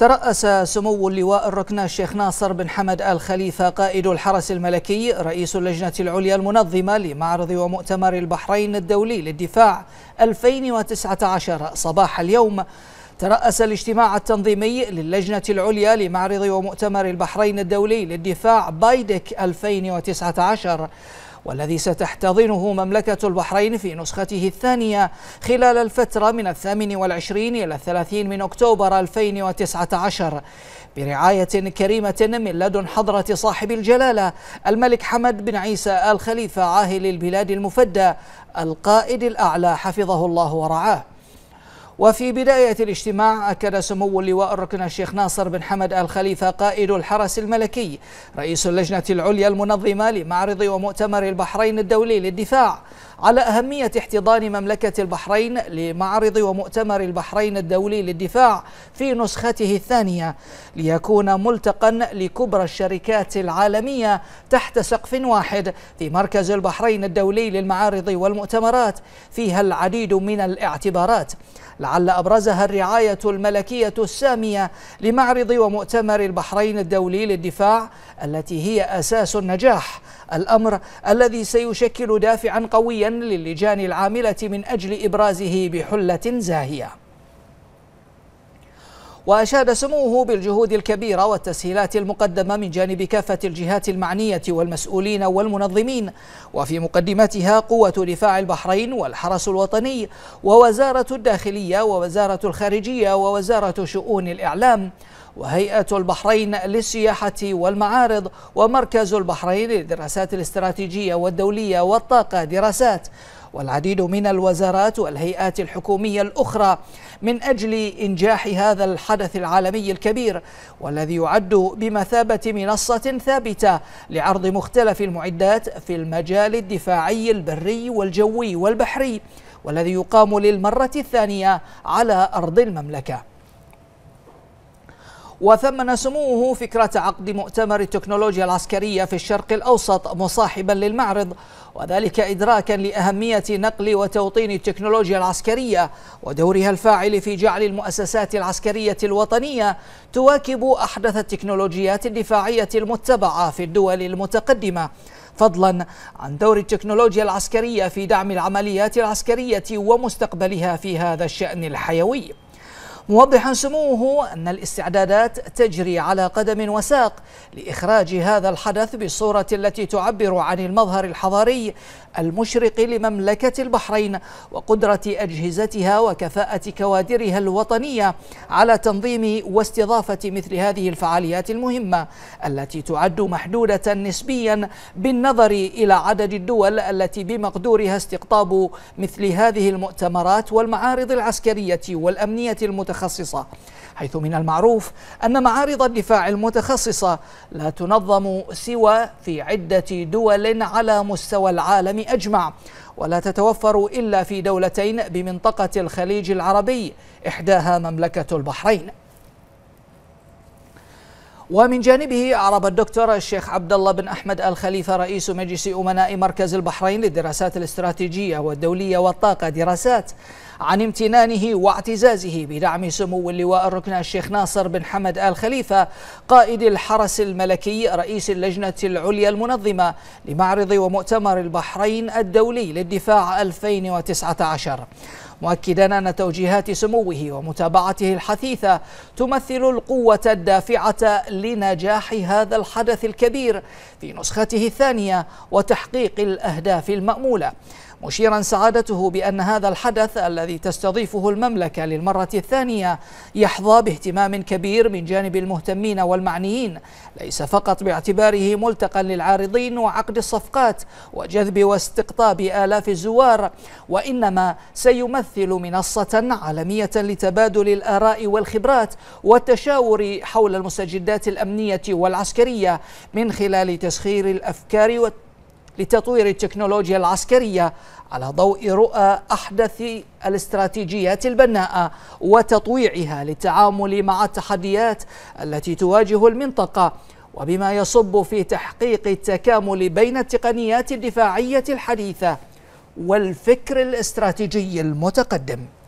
ترأس سمو اللواء الركن الشيخ ناصر بن حمد آل خليفة قائد الحرس الملكي رئيس اللجنة العليا المنظمة لمعرض ومؤتمر البحرين الدولي للدفاع 2019 صباح اليوم ترأس الاجتماع التنظيمي للجنة العليا لمعرض ومؤتمر البحرين الدولي للدفاع بايدك 2019 والذي ستحتضنه مملكة البحرين في نسخته الثانية خلال الفترة من الثامن والعشرين إلى الثلاثين من أكتوبر 2019 برعاية كريمة من لدن حضرة صاحب الجلالة الملك حمد بن عيسى آل خليفة عاهل البلاد المفدى القائد الأعلى حفظه الله ورعاه وفي بداية الاجتماع أكد سمو اللواء الركن الشيخ ناصر بن حمد الخليفة قائد الحرس الملكي رئيس اللجنة العليا المنظمة لمعرض ومؤتمر البحرين الدولي للدفاع على أهمية احتضان مملكة البحرين لمعرض ومؤتمر البحرين الدولي للدفاع في نسخته الثانية ليكون ملتقا لكبرى الشركات العالمية تحت سقف واحد في مركز البحرين الدولي للمعارض والمؤتمرات فيها العديد من الاعتبارات لعل أبرزها الرعاية الملكية السامية لمعرض ومؤتمر البحرين الدولي للدفاع التي هي أساس النجاح الأمر الذي سيشكل دافعا قويا للجان العاملة من أجل إبرازه بحلة زاهية وأشاد سموه بالجهود الكبيرة والتسهيلات المقدمة من جانب كافة الجهات المعنية والمسؤولين والمنظمين وفي مقدمتها قوة دفاع البحرين والحرس الوطني ووزارة الداخلية ووزارة الخارجية ووزارة شؤون الإعلام وهيئة البحرين للسياحة والمعارض ومركز البحرين للدراسات الاستراتيجية والدولية والطاقة دراسات والعديد من الوزارات والهيئات الحكومية الأخرى من أجل إنجاح هذا الحدث العالمي الكبير والذي يعد بمثابة منصة ثابتة لعرض مختلف المعدات في المجال الدفاعي البري والجوي والبحري والذي يقام للمرة الثانية على أرض المملكة وثمن سموه فكرة عقد مؤتمر التكنولوجيا العسكرية في الشرق الأوسط مصاحبا للمعرض وذلك إدراكا لأهمية نقل وتوطين التكنولوجيا العسكرية ودورها الفاعل في جعل المؤسسات العسكرية الوطنية تواكب أحدث التكنولوجيات الدفاعية المتبعة في الدول المتقدمة فضلا عن دور التكنولوجيا العسكرية في دعم العمليات العسكرية ومستقبلها في هذا الشأن الحيوي موضحا سموه أن الاستعدادات تجري على قدم وساق لإخراج هذا الحدث بالصورة التي تعبر عن المظهر الحضاري المشرق لمملكة البحرين وقدرة أجهزتها وكفاءة كوادرها الوطنية على تنظيم واستضافة مثل هذه الفعاليات المهمة التي تعد محدودة نسبيا بالنظر إلى عدد الدول التي بمقدورها استقطاب مثل هذه المؤتمرات والمعارض العسكرية والأمنية المتخصصة المتخصصة حيث من المعروف أن معارض الدفاع المتخصصة لا تنظم سوى في عدة دول على مستوى العالم أجمع ولا تتوفر إلا في دولتين بمنطقة الخليج العربي إحداها مملكة البحرين ومن جانبه أعرب الدكتور الشيخ عبد الله بن أحمد الخليفة رئيس مجلس أمناء مركز البحرين للدراسات الاستراتيجية والدولية والطاقة دراسات عن امتنانه واعتزازه بدعم سمو اللواء الركن الشيخ ناصر بن حمد آل خليفة قائد الحرس الملكي رئيس اللجنة العليا المنظمة لمعرض ومؤتمر البحرين الدولي للدفاع 2019 مؤكدا أن توجيهات سموه ومتابعته الحثيثة تمثل القوة الدافعة لنجاح هذا الحدث الكبير في نسخته الثانية وتحقيق الأهداف المأمولة مشيرا سعادته بأن هذا الحدث الذي تستضيفه المملكة للمرة الثانية يحظى باهتمام كبير من جانب المهتمين والمعنيين ليس فقط باعتباره ملتقى للعارضين وعقد الصفقات وجذب واستقطاب آلاف الزوار وإنما سيمثل منصة عالمية لتبادل الآراء والخبرات والتشاور حول المستجدات الأمنية والعسكرية من خلال تسخير الأفكار والتشاور لتطوير التكنولوجيا العسكرية على ضوء رؤى أحدث الاستراتيجيات البناءة وتطويعها للتعامل مع التحديات التي تواجه المنطقة وبما يصب في تحقيق التكامل بين التقنيات الدفاعية الحديثة والفكر الاستراتيجي المتقدم